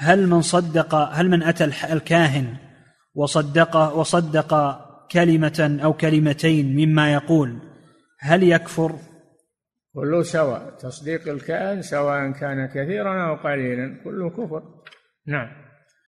هل من صدق هل من أتى الكاهن وصدق وصدق كلمة أو كلمتين مما يقول هل يكفر؟ كله سواء تصديق الكاهن سواء كان كثيرا أو قليلا كله كفر نعم